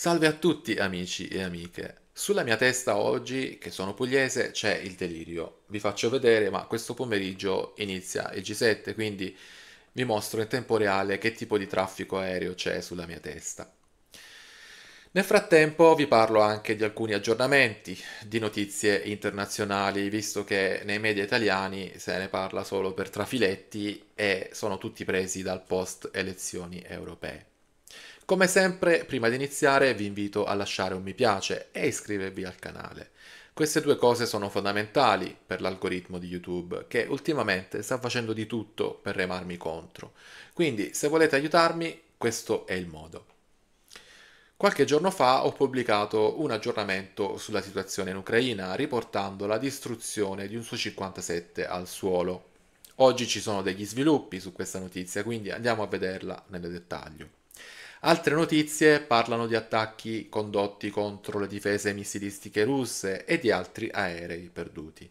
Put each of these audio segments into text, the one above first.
Salve a tutti amici e amiche. Sulla mia testa oggi, che sono pugliese, c'è il delirio. Vi faccio vedere, ma questo pomeriggio inizia il G7, quindi vi mostro in tempo reale che tipo di traffico aereo c'è sulla mia testa. Nel frattempo vi parlo anche di alcuni aggiornamenti, di notizie internazionali, visto che nei media italiani se ne parla solo per trafiletti e sono tutti presi dal post elezioni europee. Come sempre, prima di iniziare vi invito a lasciare un mi piace e iscrivervi al canale. Queste due cose sono fondamentali per l'algoritmo di YouTube che ultimamente sta facendo di tutto per remarmi contro. Quindi se volete aiutarmi questo è il modo. Qualche giorno fa ho pubblicato un aggiornamento sulla situazione in Ucraina riportando la distruzione di un Su-57 al suolo. Oggi ci sono degli sviluppi su questa notizia, quindi andiamo a vederla nel dettaglio. Altre notizie parlano di attacchi condotti contro le difese missilistiche russe e di altri aerei perduti.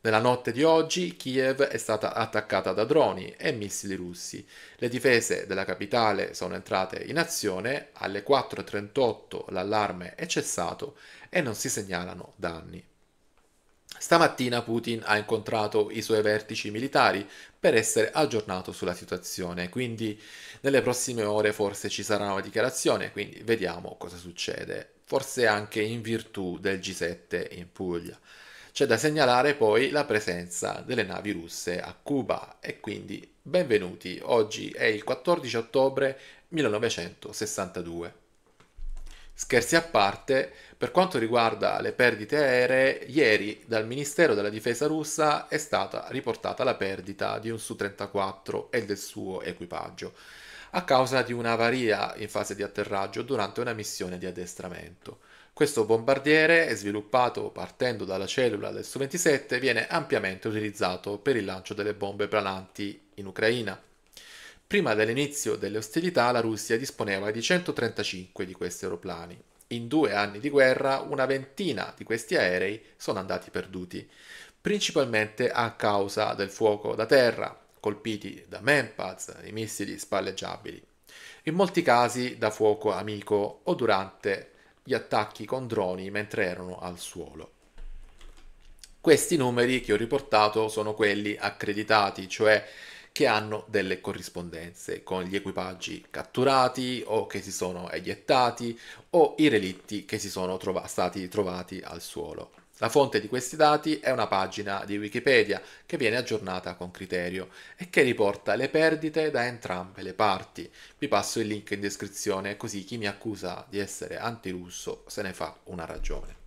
Nella notte di oggi Kiev è stata attaccata da droni e missili russi. Le difese della capitale sono entrate in azione, alle 4.38 l'allarme è cessato e non si segnalano danni. Stamattina Putin ha incontrato i suoi vertici militari per essere aggiornato sulla situazione, quindi nelle prossime ore forse ci sarà una dichiarazione, quindi vediamo cosa succede, forse anche in virtù del G7 in Puglia. C'è da segnalare poi la presenza delle navi russe a Cuba e quindi benvenuti, oggi è il 14 ottobre 1962. Scherzi a parte, per quanto riguarda le perdite aeree, ieri dal Ministero della Difesa russa è stata riportata la perdita di un Su-34 e del suo equipaggio, a causa di un'avaria in fase di atterraggio durante una missione di addestramento. Questo bombardiere, sviluppato partendo dalla cellula del Su-27, viene ampiamente utilizzato per il lancio delle bombe plananti in Ucraina. Prima dell'inizio delle ostilità la Russia disponeva di 135 di questi aeroplani. In due anni di guerra una ventina di questi aerei sono andati perduti, principalmente a causa del fuoco da terra, colpiti da Memphaz, i missili spalleggiabili, in molti casi da fuoco amico o durante gli attacchi con droni mentre erano al suolo. Questi numeri che ho riportato sono quelli accreditati, cioè che hanno delle corrispondenze con gli equipaggi catturati o che si sono eiettati o i relitti che si sono trova- stati trovati al suolo. La fonte di questi dati è una pagina di Wikipedia che viene aggiornata con criterio e che riporta le perdite da entrambe le parti. Vi passo il link in descrizione così chi mi accusa di essere antirusso se ne fa una ragione.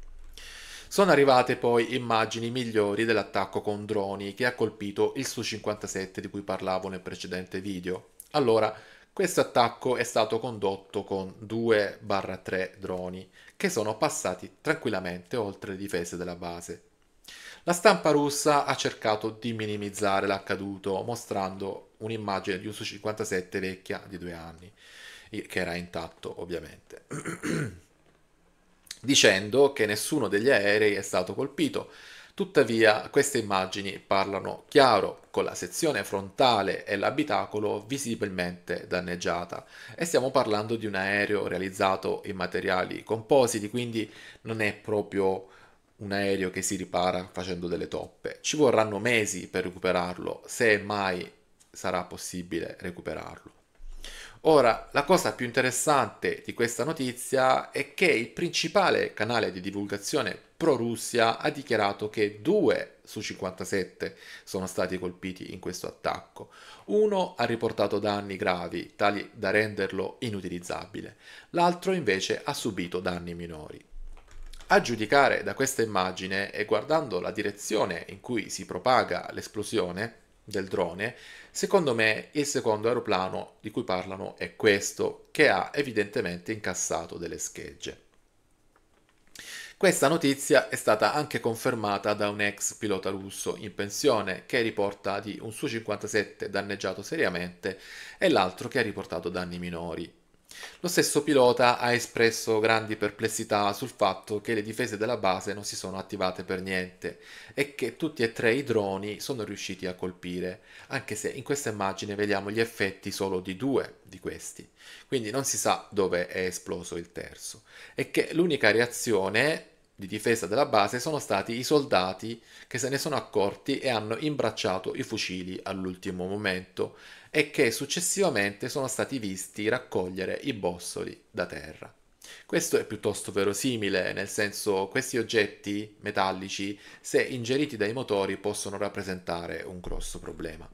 Sono arrivate poi immagini migliori dell'attacco con droni che ha colpito il Su-57 di cui parlavo nel precedente video. Allora, questo attacco è stato condotto con 2-3 droni che sono passati tranquillamente oltre le difese della base. La stampa russa ha cercato di minimizzare l'accaduto mostrando un'immagine di un Su-57 vecchia di due anni, che era intatto ovviamente. dicendo che nessuno degli aerei è stato colpito. Tuttavia queste immagini parlano chiaro, con la sezione frontale e l'abitacolo visibilmente danneggiata. E stiamo parlando di un aereo realizzato in materiali compositi, quindi non è proprio un aereo che si ripara facendo delle toppe. Ci vorranno mesi per recuperarlo, se mai sarà possibile recuperarlo. Ora, la cosa più interessante di questa notizia è che il principale canale di divulgazione pro-Russia ha dichiarato che due su 57 sono stati colpiti in questo attacco. Uno ha riportato danni gravi, tali da renderlo inutilizzabile, l'altro invece ha subito danni minori. A giudicare da questa immagine e guardando la direzione in cui si propaga l'esplosione, del drone, secondo me il secondo aeroplano di cui parlano è questo, che ha evidentemente incassato delle schegge. Questa notizia è stata anche confermata da un ex pilota russo in pensione che riporta di un Su-57 danneggiato seriamente e l'altro che ha riportato danni minori. Lo stesso pilota ha espresso grandi perplessità sul fatto che le difese della base non si sono attivate per niente e che tutti e tre i droni sono riusciti a colpire, anche se in questa immagine vediamo gli effetti solo di due di questi, quindi non si sa dove è esploso il terzo, e che l'unica reazione di difesa della base sono stati i soldati che se ne sono accorti e hanno imbracciato i fucili all'ultimo momento e che successivamente sono stati visti raccogliere i bossoli da terra. Questo è piuttosto verosimile, nel senso questi oggetti metallici, se ingeriti dai motori, possono rappresentare un grosso problema.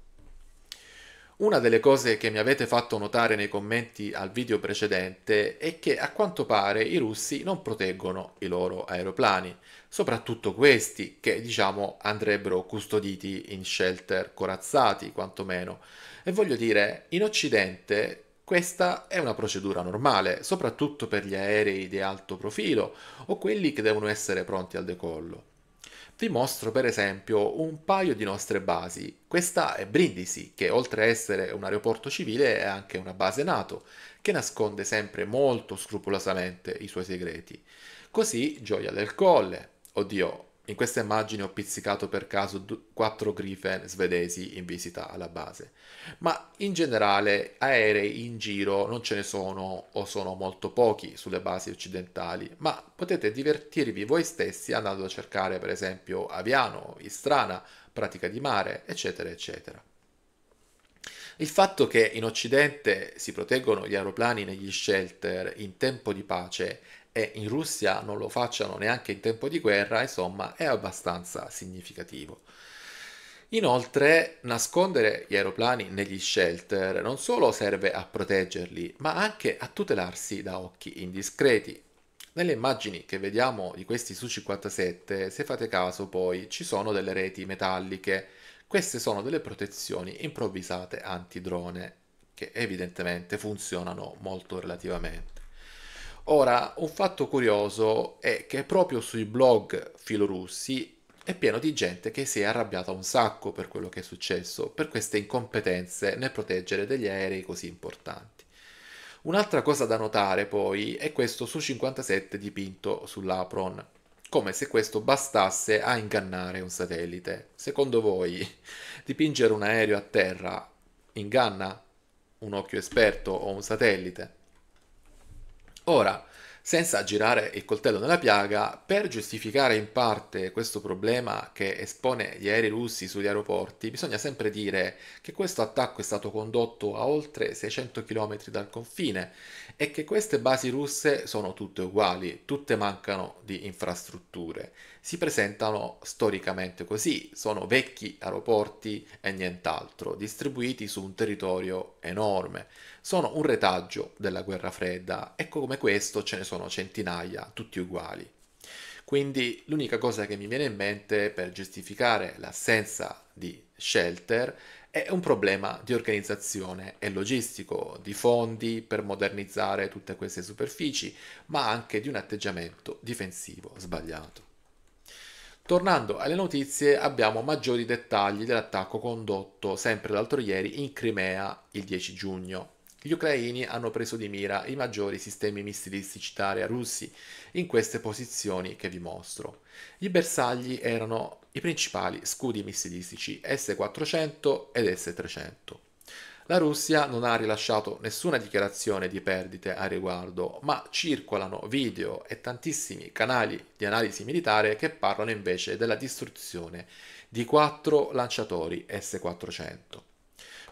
Una delle cose che mi avete fatto notare nei commenti al video precedente è che a quanto pare i russi non proteggono i loro aeroplani, soprattutto questi che diciamo andrebbero custoditi in shelter corazzati quantomeno. E voglio dire, in Occidente questa è una procedura normale, soprattutto per gli aerei di alto profilo o quelli che devono essere pronti al decollo. Vi mostro per esempio un paio di nostre basi. Questa è Brindisi, che oltre a essere un aeroporto civile è anche una base NATO, che nasconde sempre molto scrupolosamente i suoi segreti. Così Gioia del Colle, Oddio, in questa immagine ho pizzicato per caso d- quattro grife svedesi in visita alla base. Ma in generale aerei in giro non ce ne sono o sono molto pochi sulle basi occidentali, ma potete divertirvi voi stessi andando a cercare per esempio Aviano, Istrana, Pratica di Mare, eccetera, eccetera. Il fatto che in Occidente si proteggono gli aeroplani negli shelter in tempo di pace e in Russia non lo facciano neanche in tempo di guerra, insomma, è abbastanza significativo. Inoltre, nascondere gli aeroplani negli shelter non solo serve a proteggerli, ma anche a tutelarsi da occhi indiscreti. Nelle immagini che vediamo di questi Su-57, se fate caso poi, ci sono delle reti metalliche. Queste sono delle protezioni improvvisate antidrone, che evidentemente funzionano molto relativamente. Ora, un fatto curioso è che proprio sui blog filorussi è pieno di gente che si è arrabbiata un sacco per quello che è successo, per queste incompetenze nel proteggere degli aerei così importanti. Un'altra cosa da notare poi è questo su 57 dipinto sull'Apron, come se questo bastasse a ingannare un satellite. Secondo voi, dipingere un aereo a terra inganna un occhio esperto o un satellite? Ora, senza girare il coltello nella piaga, per giustificare in parte questo problema che espone gli aerei russi sugli aeroporti, bisogna sempre dire che questo attacco è stato condotto a oltre 600 km dal confine e che queste basi russe sono tutte uguali, tutte mancano di infrastrutture si presentano storicamente così, sono vecchi aeroporti e nient'altro, distribuiti su un territorio enorme, sono un retaggio della guerra fredda, ecco come questo ce ne sono centinaia, tutti uguali. Quindi l'unica cosa che mi viene in mente per giustificare l'assenza di shelter è un problema di organizzazione e logistico, di fondi per modernizzare tutte queste superfici, ma anche di un atteggiamento difensivo sbagliato. Tornando alle notizie, abbiamo maggiori dettagli dell'attacco condotto sempre l'altro ieri in Crimea il 10 giugno. Gli ucraini hanno preso di mira i maggiori sistemi missilistici d'area russi in queste posizioni che vi mostro. I bersagli erano i principali scudi missilistici S-400 ed S-300. La Russia non ha rilasciato nessuna dichiarazione di perdite a riguardo, ma circolano video e tantissimi canali di analisi militare che parlano invece della distruzione di quattro lanciatori S-400.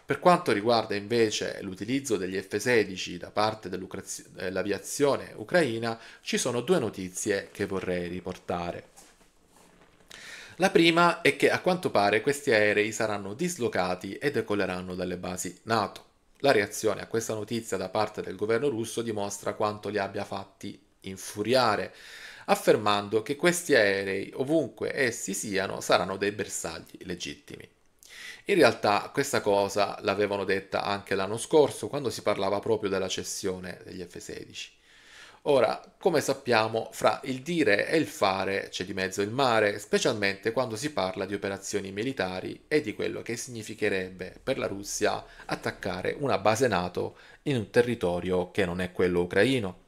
Per quanto riguarda invece l'utilizzo degli F-16 da parte dell'aviazione ucraina, ci sono due notizie che vorrei riportare. La prima è che a quanto pare questi aerei saranno dislocati e decolleranno dalle basi NATO. La reazione a questa notizia da parte del governo russo dimostra quanto li abbia fatti infuriare, affermando che questi aerei, ovunque essi siano, saranno dei bersagli legittimi. In realtà questa cosa l'avevano detta anche l'anno scorso quando si parlava proprio della cessione degli F-16. Ora, come sappiamo, fra il dire e il fare c'è di mezzo il mare, specialmente quando si parla di operazioni militari e di quello che significherebbe per la Russia attaccare una base NATO in un territorio che non è quello ucraino.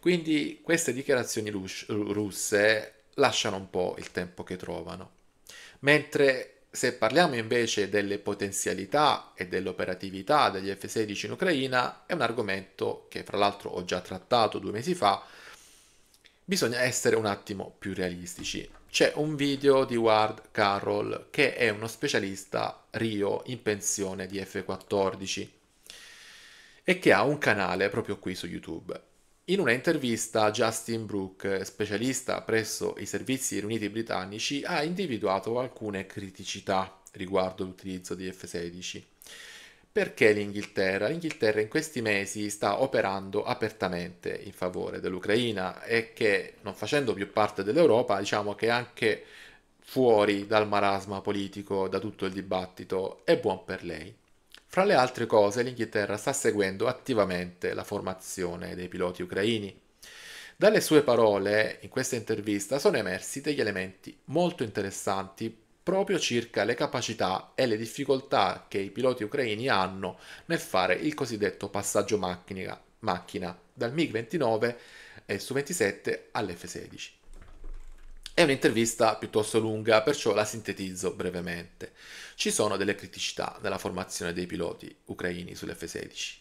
Quindi queste dichiarazioni russe lasciano un po' il tempo che trovano. Mentre se parliamo invece delle potenzialità e dell'operatività degli F-16 in Ucraina, è un argomento che fra l'altro ho già trattato due mesi fa, bisogna essere un attimo più realistici. C'è un video di Ward Carroll che è uno specialista Rio in pensione di F-14 e che ha un canale proprio qui su YouTube in una intervista Justin Brooke, specialista presso i servizi riuniti britannici, ha individuato alcune criticità riguardo l'utilizzo di F-16. Perché l'Inghilterra? L'Inghilterra in questi mesi sta operando apertamente in favore dell'Ucraina e che non facendo più parte dell'Europa, diciamo che anche fuori dal marasma politico, da tutto il dibattito, è buon per lei. Fra le altre cose, l'Inghilterra sta seguendo attivamente la formazione dei piloti ucraini. Dalle sue parole in questa intervista sono emersi degli elementi molto interessanti proprio circa le capacità e le difficoltà che i piloti ucraini hanno nel fare il cosiddetto passaggio macchina, macchina dal MiG-29 su 27 all'F-16. È un'intervista piuttosto lunga, perciò la sintetizzo brevemente. Ci sono delle criticità nella formazione dei piloti ucraini sull'F-16.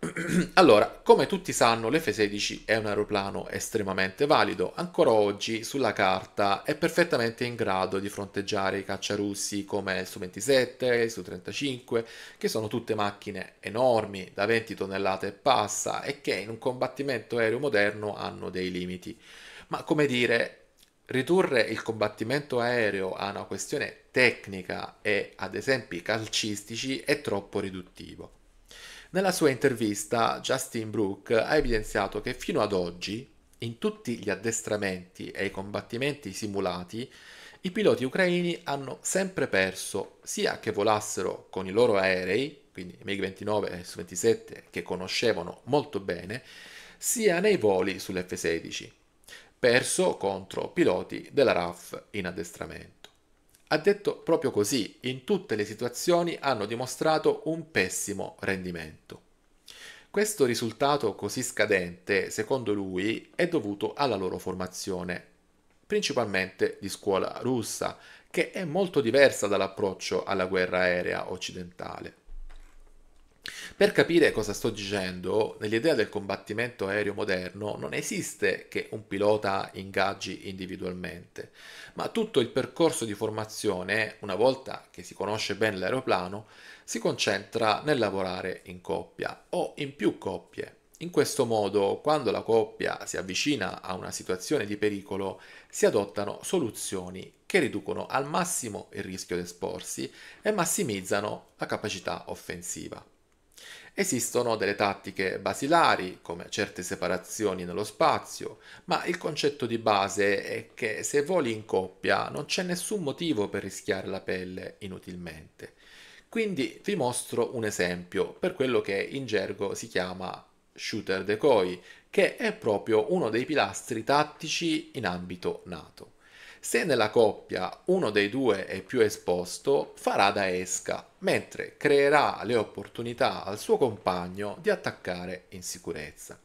Allora, come tutti sanno, l'F-16 è un aeroplano estremamente valido, ancora oggi sulla carta è perfettamente in grado di fronteggiare i cacciarussi come il Su-27, il Su-35, che sono tutte macchine enormi, da 20 tonnellate e passa, e che in un combattimento aereo moderno hanno dei limiti. Ma come dire, ridurre il combattimento aereo a una questione tecnica e ad esempi calcistici è troppo riduttivo. Nella sua intervista Justin Brooke ha evidenziato che fino ad oggi, in tutti gli addestramenti e i combattimenti simulati, i piloti ucraini hanno sempre perso sia che volassero con i loro aerei, quindi MiG-29 e Su-27 che conoscevano molto bene, sia nei voli sull'F-16 perso contro piloti della RAF in addestramento. Ha detto proprio così, in tutte le situazioni hanno dimostrato un pessimo rendimento. Questo risultato così scadente, secondo lui, è dovuto alla loro formazione, principalmente di scuola russa, che è molto diversa dall'approccio alla guerra aerea occidentale. Per capire cosa sto dicendo, nell'idea del combattimento aereo moderno non esiste che un pilota ingaggi individualmente, ma tutto il percorso di formazione, una volta che si conosce bene l'aeroplano, si concentra nel lavorare in coppia o in più coppie. In questo modo, quando la coppia si avvicina a una situazione di pericolo, si adottano soluzioni che riducono al massimo il rischio di esporsi e massimizzano la capacità offensiva. Esistono delle tattiche basilari, come certe separazioni nello spazio, ma il concetto di base è che se voli in coppia non c'è nessun motivo per rischiare la pelle inutilmente. Quindi vi mostro un esempio per quello che in gergo si chiama shooter decoy, che è proprio uno dei pilastri tattici in ambito NATO. Se nella coppia uno dei due è più esposto, farà da esca, mentre creerà le opportunità al suo compagno di attaccare in sicurezza.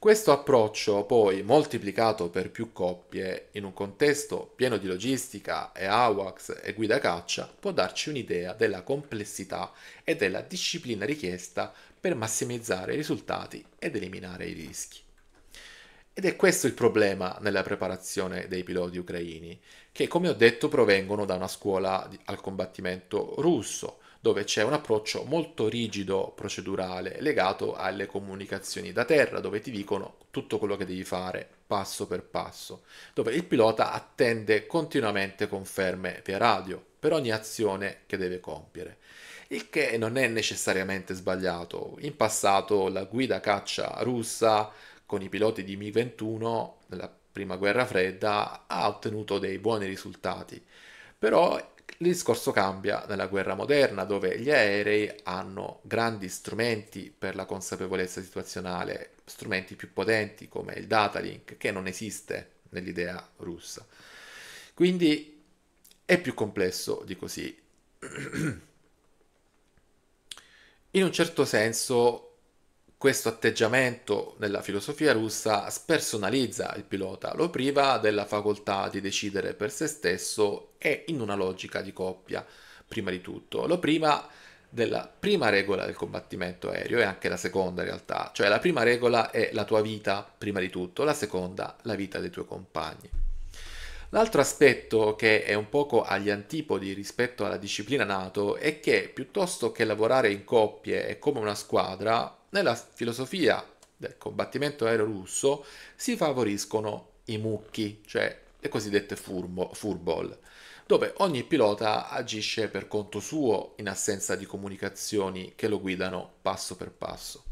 Questo approccio, poi moltiplicato per più coppie, in un contesto pieno di logistica e AWACS e guida caccia, può darci un'idea della complessità e della disciplina richiesta per massimizzare i risultati ed eliminare i rischi. Ed è questo il problema nella preparazione dei piloti ucraini, che come ho detto provengono da una scuola di, al combattimento russo, dove c'è un approccio molto rigido procedurale legato alle comunicazioni da terra, dove ti dicono tutto quello che devi fare passo per passo, dove il pilota attende continuamente conferme via radio per ogni azione che deve compiere il che non è necessariamente sbagliato. In passato la guida caccia russa con i piloti di mi 21 nella prima guerra fredda ha ottenuto dei buoni risultati. Però il discorso cambia nella guerra moderna, dove gli aerei hanno grandi strumenti per la consapevolezza situazionale, strumenti più potenti come il data link, che non esiste nell'idea russa. Quindi è più complesso di così. In un certo senso questo atteggiamento nella filosofia russa spersonalizza il pilota, lo priva della facoltà di decidere per se stesso e in una logica di coppia, prima di tutto, lo priva della prima regola del combattimento aereo e anche la seconda in realtà, cioè la prima regola è la tua vita prima di tutto, la seconda la vita dei tuoi compagni. L'altro aspetto che è un poco agli antipodi rispetto alla disciplina NATO è che piuttosto che lavorare in coppie e come una squadra, nella filosofia del combattimento aereo russo si favoriscono i mucchi, cioè le cosiddette furbo, furball, dove ogni pilota agisce per conto suo in assenza di comunicazioni che lo guidano passo per passo.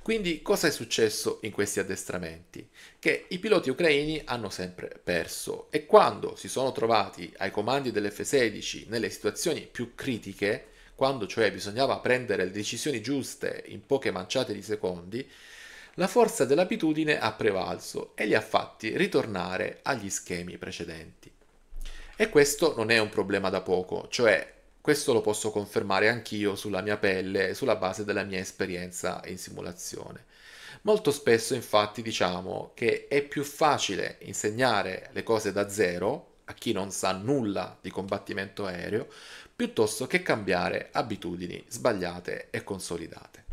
Quindi cosa è successo in questi addestramenti? Che i piloti ucraini hanno sempre perso e quando si sono trovati ai comandi dell'F-16 nelle situazioni più critiche, quando cioè bisognava prendere le decisioni giuste in poche manciate di secondi, la forza dell'abitudine ha prevalso e li ha fatti ritornare agli schemi precedenti. E questo non è un problema da poco, cioè questo lo posso confermare anch'io sulla mia pelle e sulla base della mia esperienza in simulazione. Molto spesso infatti diciamo che è più facile insegnare le cose da zero a chi non sa nulla di combattimento aereo piuttosto che cambiare abitudini sbagliate e consolidate.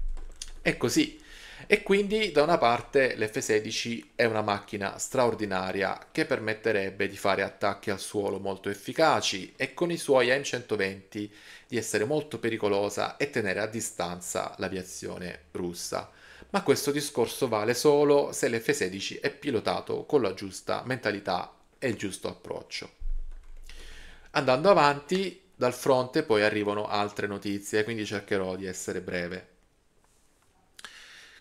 È così. E quindi da una parte l'F-16 è una macchina straordinaria che permetterebbe di fare attacchi al suolo molto efficaci e con i suoi M120 di essere molto pericolosa e tenere a distanza l'aviazione russa. Ma questo discorso vale solo se l'F-16 è pilotato con la giusta mentalità e il giusto approccio. Andando avanti, dal fronte poi arrivano altre notizie, quindi cercherò di essere breve.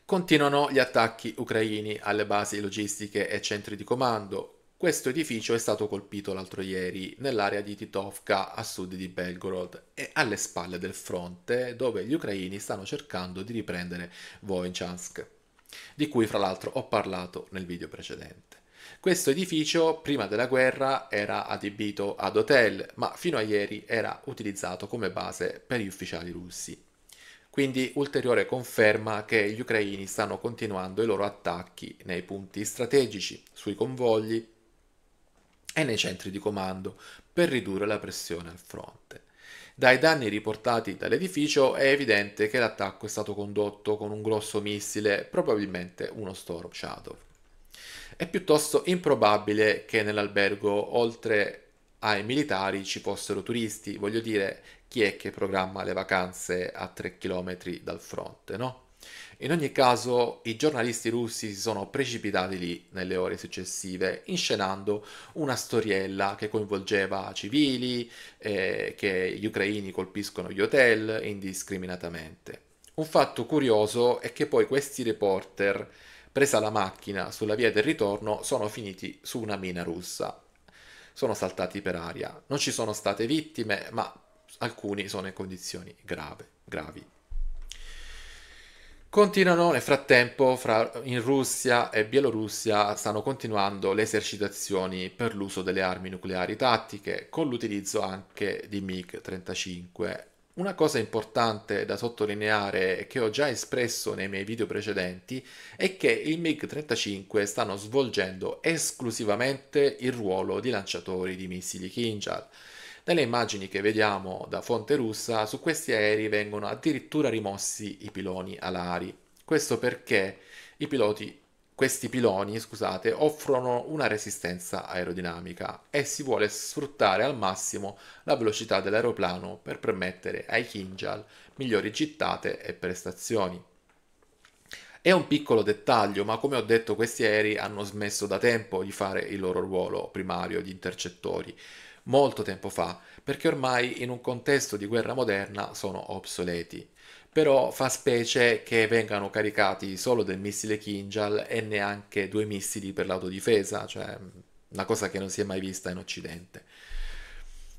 Continuano gli attacchi ucraini alle basi logistiche e centri di comando. Questo edificio è stato colpito l'altro ieri nell'area di Titovka a sud di Belgorod e alle spalle del fronte dove gli ucraini stanno cercando di riprendere Voinchansk, di cui fra l'altro ho parlato nel video precedente. Questo edificio prima della guerra era adibito ad hotel, ma fino a ieri era utilizzato come base per gli ufficiali russi. Quindi ulteriore conferma che gli ucraini stanno continuando i loro attacchi nei punti strategici, sui convogli e nei centri di comando per ridurre la pressione al fronte. Dai danni riportati dall'edificio è evidente che l'attacco è stato condotto con un grosso missile, probabilmente uno Storm Shadow è piuttosto improbabile che nell'albergo, oltre ai militari, ci fossero turisti. Voglio dire, chi è che programma le vacanze a 3 km dal fronte, no? In ogni caso, i giornalisti russi si sono precipitati lì nelle ore successive, inscenando una storiella che coinvolgeva civili, eh, che gli ucraini colpiscono gli hotel indiscriminatamente. Un fatto curioso è che poi questi reporter presa la macchina sulla via del ritorno, sono finiti su una mina russa. Sono saltati per aria. Non ci sono state vittime, ma alcuni sono in condizioni grave, gravi. Continuano nel frattempo fra, in Russia e Bielorussia stanno continuando le esercitazioni per l'uso delle armi nucleari tattiche con l'utilizzo anche di MiG-35 una cosa importante da sottolineare che ho già espresso nei miei video precedenti è che il MiG-35 stanno svolgendo esclusivamente il ruolo di lanciatori di missili Kinjal. Dalle immagini che vediamo da fonte russa, su questi aerei vengono addirittura rimossi i piloni alari. Questo perché i piloti questi piloni, scusate, offrono una resistenza aerodinamica e si vuole sfruttare al massimo la velocità dell'aeroplano per permettere ai Kinjal migliori gittate e prestazioni. È un piccolo dettaglio, ma come ho detto questi aerei hanno smesso da tempo di fare il loro ruolo primario di intercettori, molto tempo fa, perché ormai in un contesto di guerra moderna sono obsoleti però fa specie che vengano caricati solo del missile Kinjal e neanche due missili per l'autodifesa, cioè una cosa che non si è mai vista in Occidente.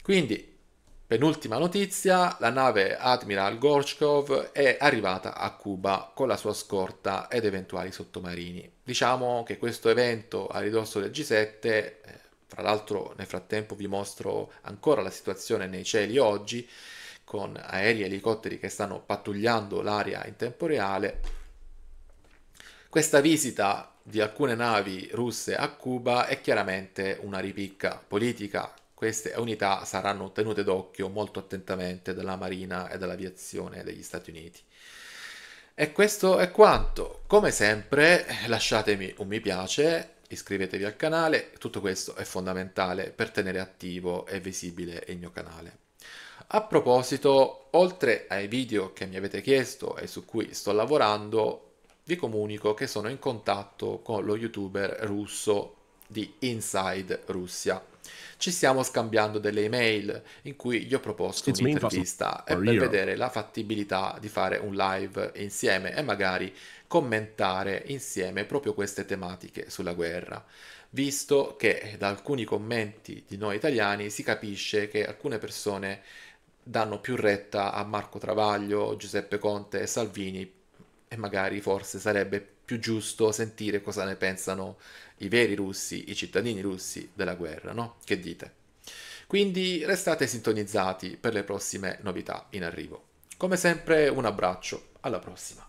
Quindi, penultima notizia, la nave Admiral Gorchkov è arrivata a Cuba con la sua scorta ed eventuali sottomarini. Diciamo che questo evento a ridosso del G7, eh, fra l'altro nel frattempo vi mostro ancora la situazione nei cieli oggi, con aerei e elicotteri che stanno pattugliando l'area in tempo reale. Questa visita di alcune navi russe a Cuba è chiaramente una ripicca politica. Queste unità saranno tenute d'occhio molto attentamente dalla Marina e dall'aviazione degli Stati Uniti. E questo è quanto. Come sempre, lasciatemi un mi piace, iscrivetevi al canale, tutto questo è fondamentale per tenere attivo e visibile il mio canale. A proposito, oltre ai video che mi avete chiesto e su cui sto lavorando, vi comunico che sono in contatto con lo youtuber russo di Inside Russia. Ci stiamo scambiando delle email in cui gli ho proposto It's un'intervista eh, per vedere la fattibilità di fare un live insieme e magari commentare insieme proprio queste tematiche sulla guerra, visto che da alcuni commenti di noi italiani si capisce che alcune persone danno più retta a Marco Travaglio, Giuseppe Conte e Salvini e magari forse sarebbe più giusto sentire cosa ne pensano i veri russi, i cittadini russi della guerra, no? Che dite? Quindi restate sintonizzati per le prossime novità in arrivo. Come sempre un abbraccio, alla prossima.